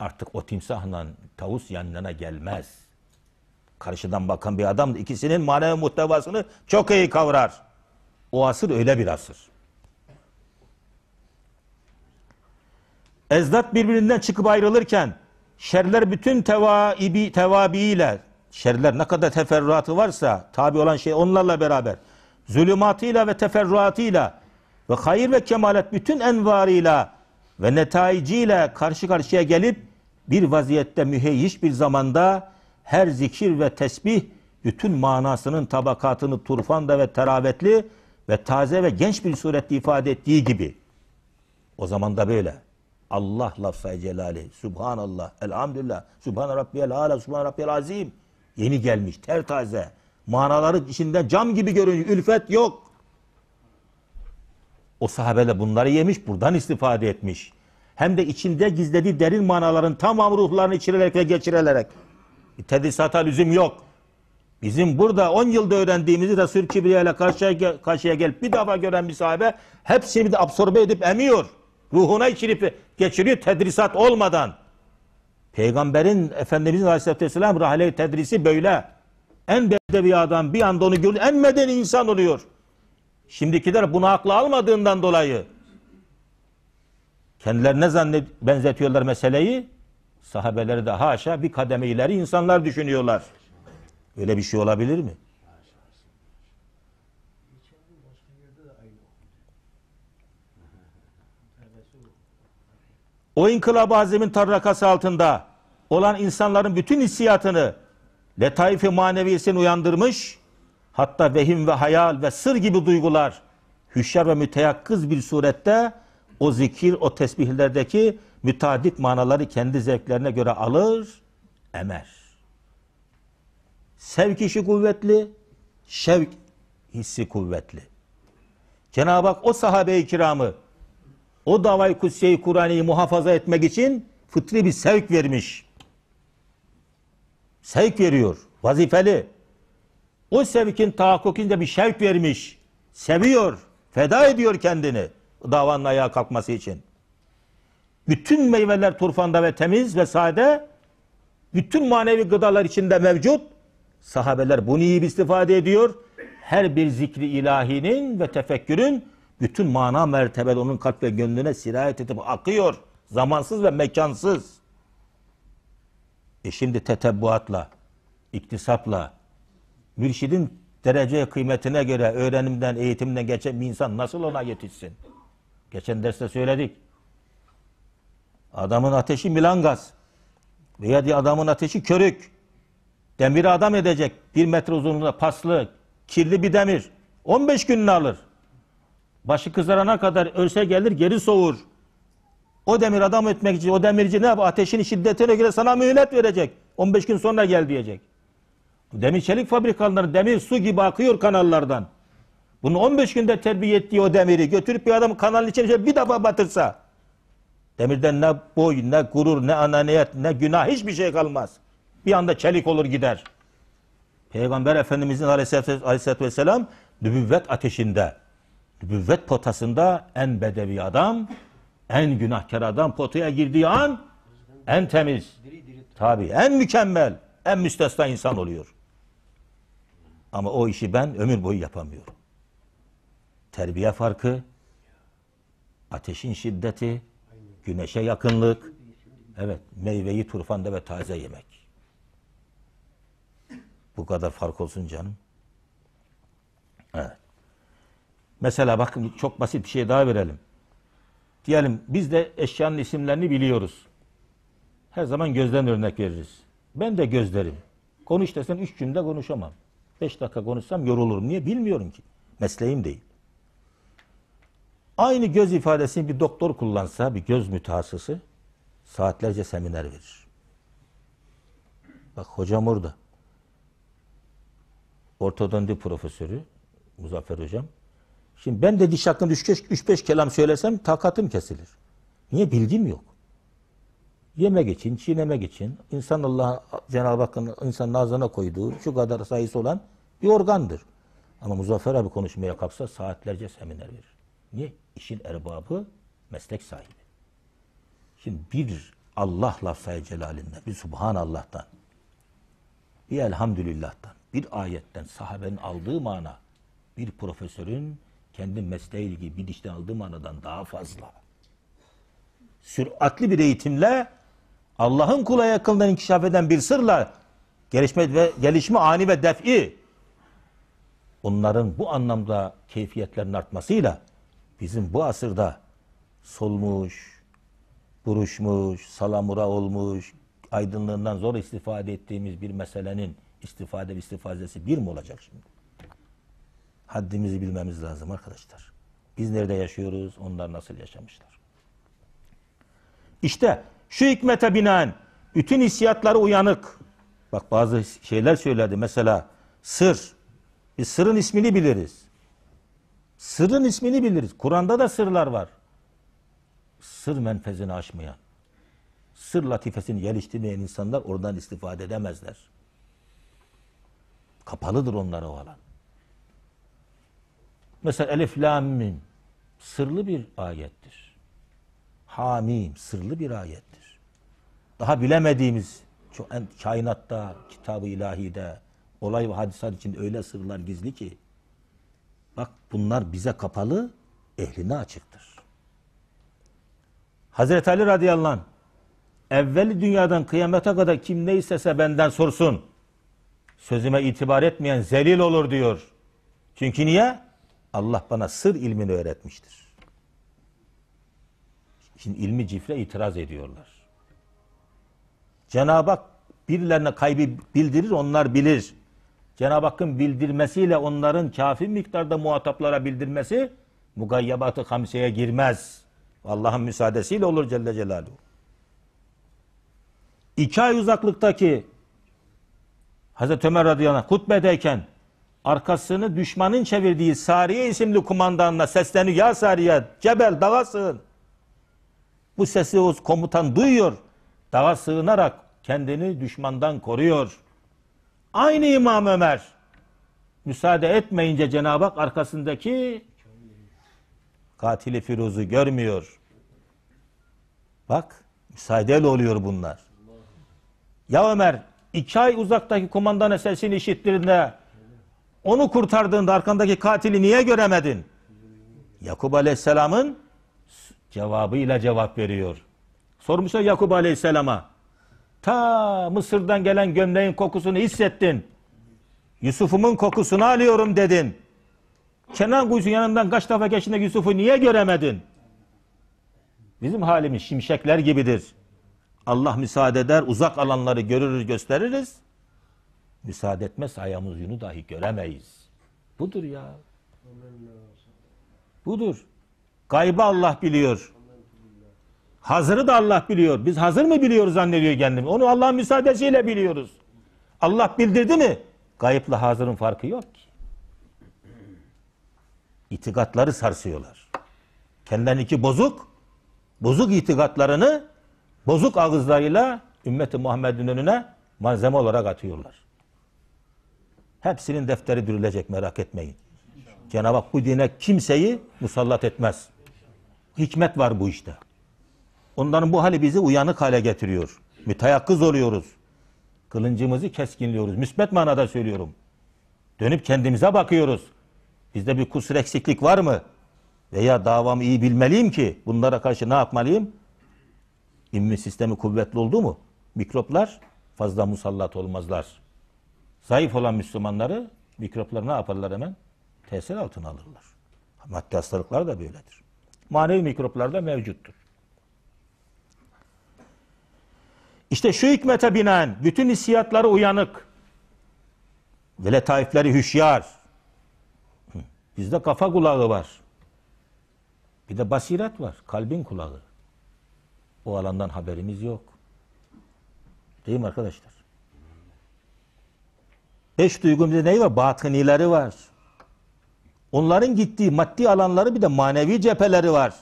Artık o timsahla tavus yanına gelmez. Karşıdan bakan bir adam ikisinin manevi muhtevasını çok iyi kavrar. O asır öyle bir asır. Ezdat birbirinden çıkıp ayrılırken şerler bütün tevaibi, tevabiiyle şerler ne kadar teferruatı varsa tabi olan şey onlarla beraber zulümatıyla ve teferruatıyla ve hayır ve kemalet bütün envarıyla ve netaiciyle karşı karşıya gelip bir vaziyette müheyyiş bir zamanda her zikir ve tesbih bütün manasının tabakatını turfanda ve teravetli ve taze ve genç bir surette ifade ettiği gibi. O zaman da böyle. Allah lafzayı celali, subhanallah, elhamdülillah, subhan rabbiyel ala, subhan rabbiyel azim. Yeni gelmiş, tertaze. Manaları içinde cam gibi görünüyor, ülfet yok. O sahabe de bunları yemiş, buradan istifade etmiş. Hem de içinde gizlediği derin manaların tamam ruhlarını içirerek ve geçirerek. E, tedrisata lüzum yok. Bizim burada 10 yılda öğrendiğimizi Resul Kibriya ile karşıya, karşıya gelip bir defa gören bir sahabe hepsini de absorbe edip emiyor. Ruhuna içirip geçiriyor tedrisat olmadan. Peygamberin Efendimizin Aleyhisselatü Vesselam rahale tedrisi böyle. En bedeviyadan bir anda onu görür, en medeni insan oluyor. Şimdikiler bunu aklı almadığından dolayı kendilerine zannet benzetiyorlar meseleyi. Sahabeleri de haşa bir kademe ileri insanlar düşünüyorlar. Öyle bir şey olabilir mi? O inkılab azimin azemin tarrakası altında olan insanların bütün hissiyatını letaif-i maneviyesini uyandırmış hatta vehim ve hayal ve sır gibi duygular hüşyar ve müteyakkız bir surette o zikir, o tesbihlerdeki müteadit manaları kendi zevklerine göre alır, emer. Sevk işi kuvvetli, şevk hissi kuvvetli. Cenab-ı Hak o sahabe-i kiramı, o davayı kutsiyeyi Kur'an'ı muhafaza etmek için fıtri bir sevk vermiş. Sevk veriyor, vazifeli. O sevkin tahakkukinde bir şevk vermiş. Seviyor. Feda ediyor kendini. Davanın ayağa kalkması için. Bütün meyveler turfanda ve temiz ve sade. Bütün manevi gıdalar içinde mevcut. Sahabeler bunu iyi bir istifade ediyor. Her bir zikri ilahinin ve tefekkürün bütün mana mertebeli onun kalp ve gönlüne sirayet edip akıyor. Zamansız ve mekansız. E şimdi tetebbuatla, iktisapla, mürşidin derece kıymetine göre öğrenimden, eğitimden geçen bir insan nasıl ona yetişsin? Geçen derste söyledik. Adamın ateşi milangaz. Veya diye adamın ateşi körük. Demiri adam edecek. Bir metre uzunluğunda paslı, kirli bir demir. 15 gününü alır. Başı kızarana kadar ölse gelir geri soğur. O demir adam etmek için o demirci ne yapar? Ateşin şiddetine göre sana mühlet verecek. 15 gün sonra gel diyecek. Demir çelik fabrikaları demir su gibi akıyor kanallardan. Bunu 15 günde terbiye ettiği o demiri götürüp bir adam kanalın içine bir defa batırsa demirden ne boy, ne gurur, ne ananiyet, ne günah hiçbir şey kalmaz. Bir anda çelik olur gider. Peygamber Efendimizin aleyhissalatü vesselam nübüvvet ateşinde, nübüvvet potasında en bedevi adam, en günahkar adam potaya girdiği an en temiz. Tabi en mükemmel, en müstesna insan oluyor. Ama o işi ben ömür boyu yapamıyorum. Terbiye farkı, ateşin şiddeti, güneşe yakınlık, evet meyveyi turfanda ve taze yemek. Bu kadar fark olsun canım. Evet. Mesela bakın çok basit bir şey daha verelim. Diyelim biz de eşyanın isimlerini biliyoruz. Her zaman gözden örnek veririz. Ben de gözlerim. Konuş desen üç cümle konuşamam. 5 dakika konuşsam yorulurum. Niye? Bilmiyorum ki. Mesleğim değil. Aynı göz ifadesini bir doktor kullansa, bir göz mütehassısı saatlerce seminer verir. Bak hocam orada. Ortodonti profesörü Muzaffer hocam. Şimdi ben de diş hakkında 3-5 kelam söylesem takatım kesilir. Niye? Bilgim yok yemek için, çiğnemek için insan Allah Cenab-ı Hakk'ın insan ağzına koyduğu şu kadar sayısı olan bir organdır. Ama Muzaffer abi konuşmaya kalksa saatlerce seminer verir. Niye? İşin erbabı, meslek sahibi. Şimdi bir Allah lafzayı celalinden, bir Subhanallah'tan, bir Elhamdülillah'tan, bir ayetten sahabenin aldığı mana, bir profesörün kendi mesleği ilgili bir dişten aldığı manadan daha fazla. Süratli bir eğitimle Allah'ın kula yakından inkişaf eden bir sırla gelişme ve gelişme ani ve def'i onların bu anlamda keyfiyetlerin artmasıyla bizim bu asırda solmuş, buruşmuş, salamura olmuş, aydınlığından zor istifade ettiğimiz bir meselenin istifade ve istifadesi bir mi olacak şimdi? Haddimizi bilmemiz lazım arkadaşlar. Biz nerede yaşıyoruz, onlar nasıl yaşamışlar? İşte şu hikmete binaen bütün hissiyatları uyanık. Bak bazı şeyler söyledi mesela sır. Biz sırın ismini biliriz. Sırın ismini biliriz. Kur'an'da da sırlar var. Sır menfezini aşmayan, sır latifesini geliştirmeyen insanlar oradan istifade edemezler. Kapalıdır onlara o alan. Mesela Elif Lam Mim sırlı bir ayettir. Hamim sırlı bir ayettir daha bilemediğimiz kainatta, kitabı ilahide, olay ve hadisat içinde öyle sırlar gizli ki bak bunlar bize kapalı, ehline açıktır. Hazreti Ali radıyallahu anh evveli dünyadan kıyamete kadar kim ne istese benden sorsun. Sözüme itibar etmeyen zelil olur diyor. Çünkü niye? Allah bana sır ilmini öğretmiştir. Şimdi ilmi cifre itiraz ediyorlar. Cenab-ı Hak birilerine kaybı bildirir, onlar bilir. Cenab-ı Hakk'ın bildirmesiyle onların kafi miktarda muhataplara bildirmesi mugayyabatı hamseye girmez. Allah'ın müsaadesiyle olur Celle Celaluhu. İki ay uzaklıktaki Hazreti Ömer radıyallahu anh hutbedeyken arkasını düşmanın çevirdiği Sariye isimli kumandanına sesleniyor. Ya Sariye, Cebel, dağa Bu sesi o komutan duyuyor. Dağa sığınarak kendini düşmandan koruyor. Aynı İmam Ömer müsaade etmeyince Cenab-ı Hak arkasındaki katili Firuz'u görmüyor. Bak müsaadeli oluyor bunlar. Ya Ömer iki ay uzaktaki kumandana sesini işittirdiğinde onu kurtardığında arkandaki katili niye göremedin? Yakup Aleyhisselam'ın cevabıyla cevap veriyor. Sormuşlar Yakup Aleyhisselam'a. Ta Mısır'dan gelen gömleğin kokusunu hissettin. Yusuf'umun kokusunu alıyorum dedin. Kenan kuyusunun yanından kaç defa geçtiğinde Yusuf'u niye göremedin? Bizim halimiz şimşekler gibidir. Allah müsaade eder, uzak alanları görür, gösteririz. Müsaade etmez, ayağımız yunu dahi göremeyiz. Budur ya. Budur. Gaybı Allah biliyor. Hazırı da Allah biliyor. Biz hazır mı biliyoruz zannediyor kendimi. Onu Allah'ın müsaadesiyle biliyoruz. Allah bildirdi mi? Gayıpla hazırın farkı yok ki. İtikatları sarsıyorlar. Kendilerinki bozuk, bozuk itikatlarını bozuk ağızlarıyla ümmeti Muhammed'in önüne malzeme olarak atıyorlar. Hepsinin defteri dürülecek merak etmeyin. Cenab-ı Hak bu dine kimseyi musallat etmez. Hikmet var bu işte. Onların bu hali bizi uyanık hale getiriyor. Müteyakkız oluyoruz. Kılıncımızı keskinliyoruz. Müsbet manada söylüyorum. Dönüp kendimize bakıyoruz. Bizde bir kusur eksiklik var mı? Veya davamı iyi bilmeliyim ki bunlara karşı ne yapmalıyım? İmmün sistemi kuvvetli oldu mu? Mikroplar fazla musallat olmazlar. Zayıf olan Müslümanları mikroplar ne yaparlar hemen? Tesir altına alırlar. Maddi hastalıklar da böyledir. Manevi mikroplar da mevcuttur. İşte şu hikmete binen bütün hissiyatları uyanık ve letaifleri hüşyar. Bizde kafa kulağı var. Bir de basiret var. Kalbin kulağı. O alandan haberimiz yok. Değil mi arkadaşlar? Beş duygumuzda neyi var? Batınileri var. Onların gittiği maddi alanları bir de manevi cepheleri var.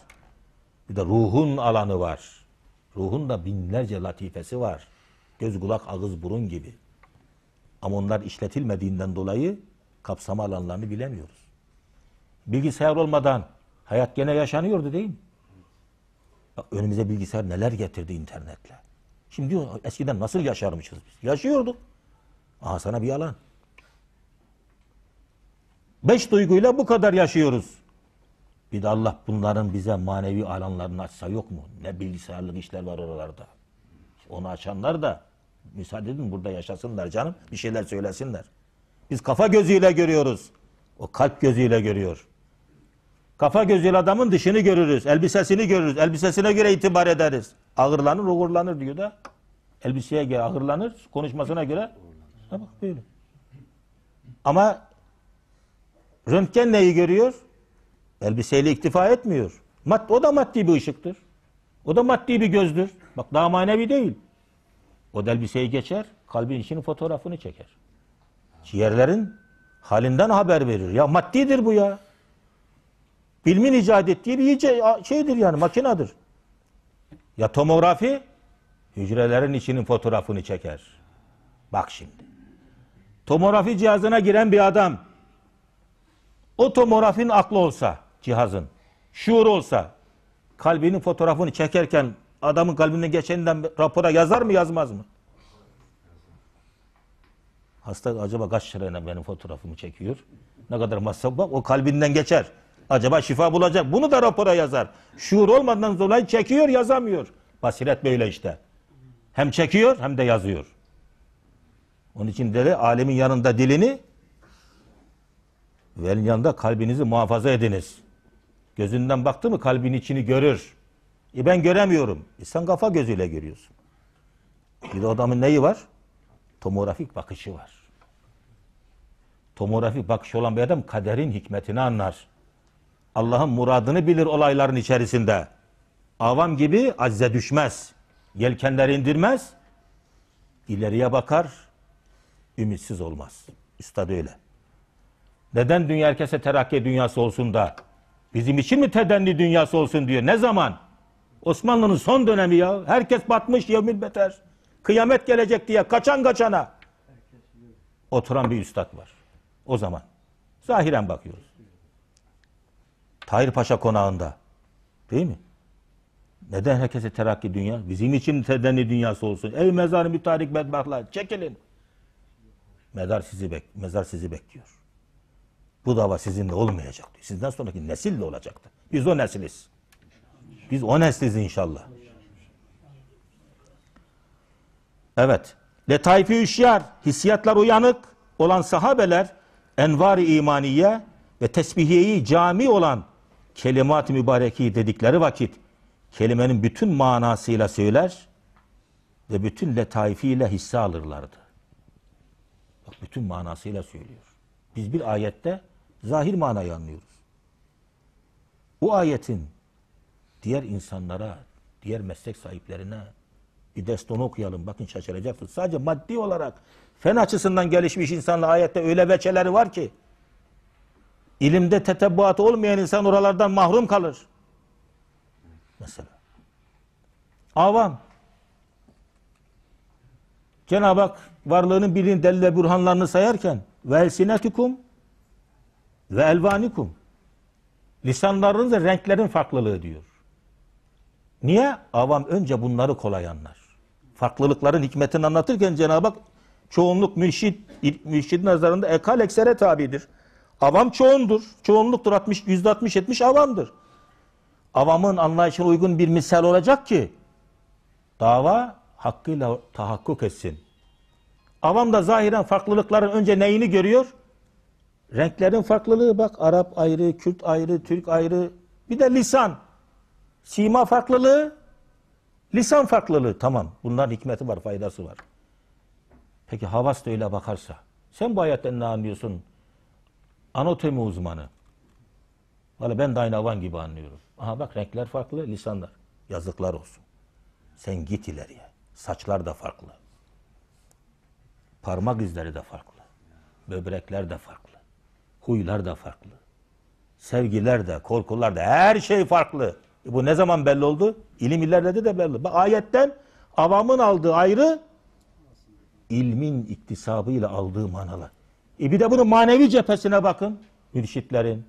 Bir de ruhun alanı var. Ruhun da binlerce latifesi var. Göz, kulak, ağız, burun gibi. Ama onlar işletilmediğinden dolayı kapsama alanlarını bilemiyoruz. Bilgisayar olmadan hayat gene yaşanıyordu değil mi? Bak önümüze bilgisayar neler getirdi internetle. Şimdi diyor eskiden nasıl yaşarmışız biz? Yaşıyorduk. Aha sana bir alan. Beş duyguyla bu kadar yaşıyoruz. Bir de Allah bunların bize manevi alanlarını açsa yok mu? Ne bilgisayarlık işler var oralarda. Onu açanlar da müsaade edin burada yaşasınlar canım. Bir şeyler söylesinler. Biz kafa gözüyle görüyoruz. O kalp gözüyle görüyor. Kafa gözüyle adamın dışını görürüz. Elbisesini görürüz. Elbisesine göre itibar ederiz. Ağırlanır, uğurlanır diyor da. Elbiseye göre ağırlanır. Konuşmasına göre. Ha böyle. Ama röntgen neyi görüyor? Elbiseyle iktifa etmiyor. Mad, o da maddi bir ışıktır. O da maddi bir gözdür. Bak daha manevi değil. O da elbiseyi geçer, kalbin içini fotoğrafını çeker. Ciğerlerin halinden haber verir. Ya maddidir bu ya. Bilmin icat ettiği bir şeydir yani makinadır. Ya tomografi hücrelerin içinin fotoğrafını çeker. Bak şimdi. Tomografi cihazına giren bir adam o tomografin aklı olsa cihazın. Şuur olsa kalbinin fotoğrafını çekerken adamın kalbine geçeninden rapora yazar mı yazmaz mı? Hasta acaba kaç lirayla benim fotoğrafımı çekiyor? Ne kadar masraf bak o kalbinden geçer. Acaba şifa bulacak. Bunu da rapora yazar. Şuur olmadan dolayı çekiyor yazamıyor. Basiret böyle işte. Hem çekiyor hem de yazıyor. Onun için dedi alemin yanında dilini ve yanında kalbinizi muhafaza ediniz. Gözünden baktı mı kalbin içini görür. E ben göremiyorum. E sen kafa gözüyle görüyorsun. Bir de adamın neyi var? Tomografik bakışı var. Tomografik bakışı olan bir adam kaderin hikmetini anlar. Allah'ın muradını bilir olayların içerisinde. Avam gibi azze düşmez. Yelkenleri indirmez. İleriye bakar. Ümitsiz olmaz. Üstad öyle. Neden dünya herkese terakki dünyası olsun da Bizim için mi tedenni dünyası olsun diyor. Ne zaman? Osmanlı'nın son dönemi ya. Herkes batmış yevmil beter. Kıyamet gelecek diye kaçan kaçana. Oturan bir üstad var. O zaman. Zahiren bakıyoruz. Tahir Paşa konağında. Değil mi? Neden herkese terakki dünya? Bizim için tedenni dünyası olsun. Ey mezarı mütarik bedbahtlar çekilin. Mezar sizi, bek mezar sizi bekliyor. Bu dava sizinle olmayacaktı. Sizden sonraki nesille olacaktı. Biz o nesiliz. Biz o nesliz inşallah. Evet. Letaifi üşyar, hissiyatlar uyanık olan sahabeler envar-i imaniye ve tesbihiyeyi cami olan kelimat-ı mübareki dedikleri vakit kelimenin bütün manasıyla söyler ve bütün letaifiyle hisse alırlardı. Bak bütün manasıyla söylüyor. Biz bir ayette Zahir manayı anlıyoruz. Bu ayetin diğer insanlara, diğer meslek sahiplerine bir destanı okuyalım. Bakın şaşıracaksınız. Sadece maddi olarak fen açısından gelişmiş insanla ayette öyle veçeleri var ki ilimde tetebbuatı olmayan insan oralardan mahrum kalır. Mesela. Avam. Cenab-ı Hak varlığının birliğin delil ve burhanlarını sayarken vel sinetikum ve elvanikum. Lisanların ve renklerin farklılığı diyor. Niye? Avam önce bunları kolay anlar. Farklılıkların hikmetini anlatırken Cenab-ı Hak çoğunluk mürşid, mürşid nazarında ekal eksere tabidir. Avam çoğundur. Çoğunluktur 60, %60-70 avamdır. Avamın anlayışına uygun bir misal olacak ki dava hakkıyla tahakkuk etsin. Avam da zahiren farklılıkların önce neyini görüyor? Renklerin farklılığı bak Arap ayrı, Kürt ayrı, Türk ayrı. Bir de lisan. Sima farklılığı, lisan farklılığı. Tamam bunların hikmeti var, faydası var. Peki havas da öyle bakarsa. Sen bu ayetten ne anlıyorsun? Anatomi uzmanı. Valla ben Daynavan gibi anlıyorum. Aha bak renkler farklı, lisanlar. Yazıklar olsun. Sen git ileriye. Saçlar da farklı. Parmak izleri de farklı. Böbrekler de farklı. Huylar da farklı. Sevgiler de, korkular da, her şey farklı. E bu ne zaman belli oldu? İlim ilerledi de belli. Bak ayetten avamın aldığı ayrı, ilmin iktisabıyla aldığı manalar. E bir de bunu manevi cephesine bakın. Mürşitlerin,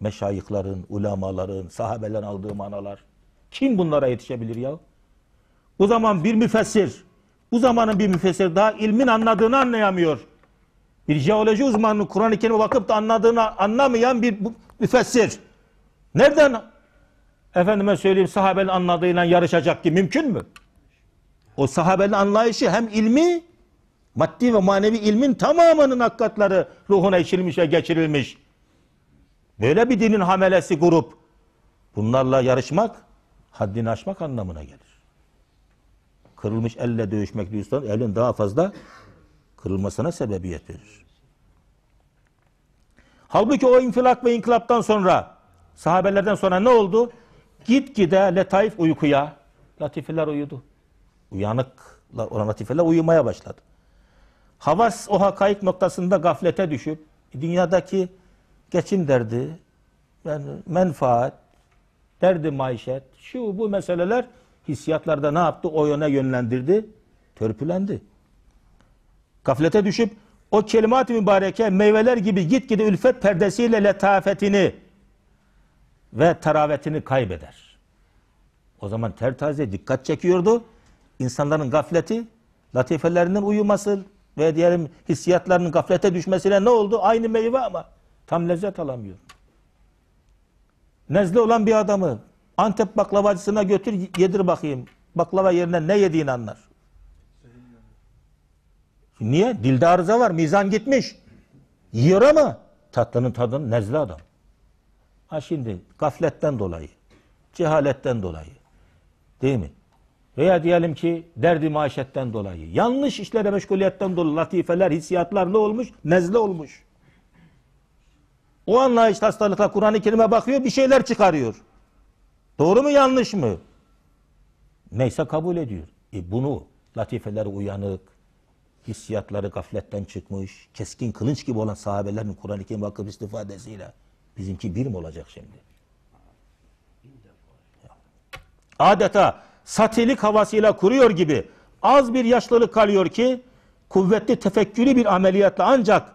meşayıkların, ulamaların, sahabelerin aldığı manalar. Kim bunlara yetişebilir ya? Bu zaman bir müfessir, bu zamanın bir müfessir daha ilmin anladığını anlayamıyor. Bir jeoloji uzmanının Kur'an-ı Kerim'e bakıp da anladığını anlamayan bir müfessir. Nereden efendime söyleyeyim sahabenin anladığıyla yarışacak ki mümkün mü? O sahabenin anlayışı hem ilmi maddi ve manevi ilmin tamamının hakikatları ruhuna işilmiş ve geçirilmiş. Böyle bir dinin hamelesi grup bunlarla yarışmak haddini aşmak anlamına gelir. Kırılmış elle dövüşmek diyorsan elin daha fazla kırılmasına sebebiyet verir. Halbuki o infilak ve inkılaptan sonra sahabelerden sonra ne oldu? Gitgide letaif uykuya latifeler uyudu. Uyanıkla olan latifeler uyumaya başladı. Havas o hakayık noktasında gaflete düşüp e, dünyadaki geçim derdi, yani menfaat, derdi maişet, şu bu meseleler hissiyatlarda ne yaptı? O yöne yönlendirdi, törpülendi. Gaflete düşüp o kelimat-ı mübareke meyveler gibi gitgide ülfet perdesiyle letafetini ve teravetini kaybeder. O zaman tertaze dikkat çekiyordu. İnsanların gafleti, latifelerinin uyuması ve diyelim hissiyatlarının gaflete düşmesine ne oldu? Aynı meyve ama tam lezzet alamıyor. Nezle olan bir adamı Antep baklavacısına götür yedir bakayım. Baklava yerine ne yediğini anlar. Niye? Dilde arıza var. Mizan gitmiş. Yiyor ama tatlının tadını nezle adam. Ha şimdi gafletten dolayı, cehaletten dolayı değil mi? Veya diyelim ki derdi maişetten dolayı, yanlış işlere meşguliyetten dolayı latifeler, hissiyatlar ne olmuş? Nezle olmuş. O anlayışla hastalıkla Kur'an-ı Kerim'e bakıyor bir şeyler çıkarıyor. Doğru mu yanlış mı? Neyse kabul ediyor. E bunu latifeler uyanık, hissiyatları gafletten çıkmış, keskin kılınç gibi olan sahabelerin Kur'an-ı Kerim bakıp istifadesiyle bizimki bir mi olacak şimdi? Adeta satilik havasıyla kuruyor gibi az bir yaşlılık kalıyor ki kuvvetli tefekkürü bir ameliyatla ancak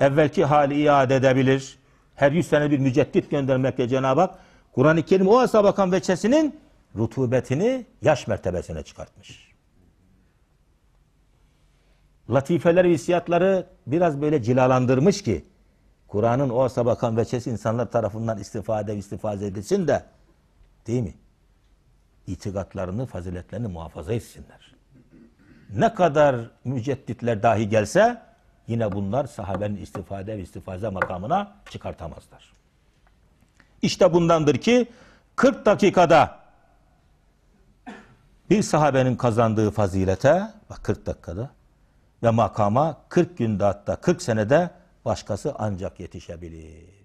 evvelki hali iade edebilir. Her yüz sene bir müceddit göndermekle Cenab-ı Hak Kur'an-ı Kerim o asabakan bakan veçesinin rutubetini yaş mertebesine çıkartmış latifeler ve hissiyatları biraz böyle cilalandırmış ki Kur'an'ın o sabakan veçesi insanlar tarafından istifade istifade edilsin de değil mi? İtikatlarını, faziletlerini muhafaza etsinler. Ne kadar mücedditler dahi gelse yine bunlar sahabenin istifade ve istifaze makamına çıkartamazlar. İşte bundandır ki 40 dakikada bir sahabenin kazandığı fazilete bak 40 dakikada ve makama 40 günde hatta 40 senede başkası ancak yetişebilir.